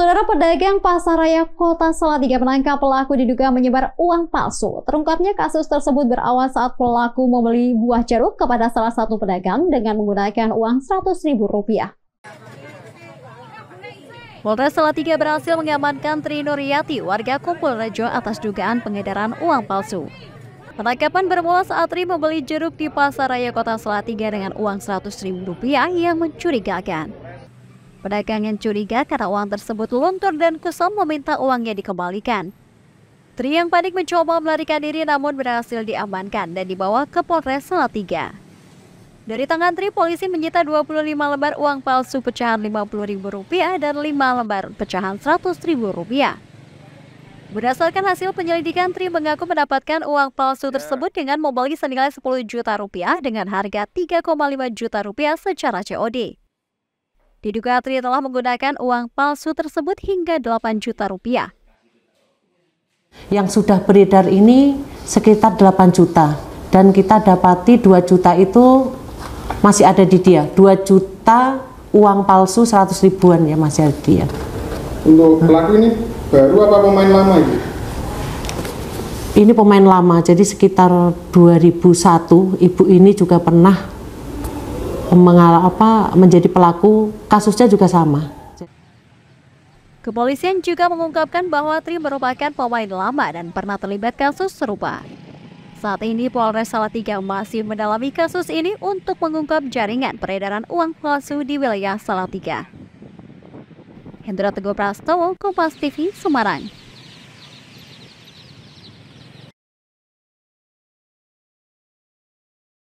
Saudara pedagang Pasar Raya Kota Salatiga menangkap pelaku diduga menyebar uang palsu. Terungkapnya kasus tersebut berawal saat pelaku membeli buah jeruk kepada salah satu pedagang dengan menggunakan uang Rp100.000. Polres Salatiga berhasil mengamankan Tri warga Kumpul Rejo atas dugaan pengedaran uang palsu. Penangkapan bermula saat Tri membeli jeruk di Pasar Raya Kota Salatiga dengan uang Rp100.000 yang mencurigakan. Pedagang yang curiga karena uang tersebut luntur dan kusam meminta uangnya dikembalikan. Tri yang panik mencoba melarikan diri namun berhasil diamankan dan dibawa ke Polres Salatiga. Dari tangan Tri, polisi menyita 25 lembar uang palsu pecahan Rp50.000 dan 5 lembar pecahan Rp100.000. Berdasarkan hasil penyelidikan, Tri mengaku mendapatkan uang palsu tersebut dengan membeli senilai 10 juta rupiah dengan harga 3,5 juta rupiah secara COD. Diduga Tri telah menggunakan uang palsu tersebut hingga 8 juta rupiah. Yang sudah beredar ini sekitar 8 juta dan kita dapati 2 juta itu masih ada di dia. 2 juta uang palsu 100 ribuan ya masih ada di dia. Ya. Untuk pelaku ini baru apa pemain lama ini Ini pemain lama, jadi sekitar 2001 ibu ini juga pernah mengal apa menjadi pelaku kasusnya juga sama. Kepolisian juga mengungkapkan bahwa Tri merupakan pemain lama dan pernah terlibat kasus serupa. Saat ini Polres Salatiga masih mendalami kasus ini untuk mengungkap jaringan peredaran uang palsu di wilayah Salatiga. Hendra Teguh Prastowo, Kompas TV, Semarang.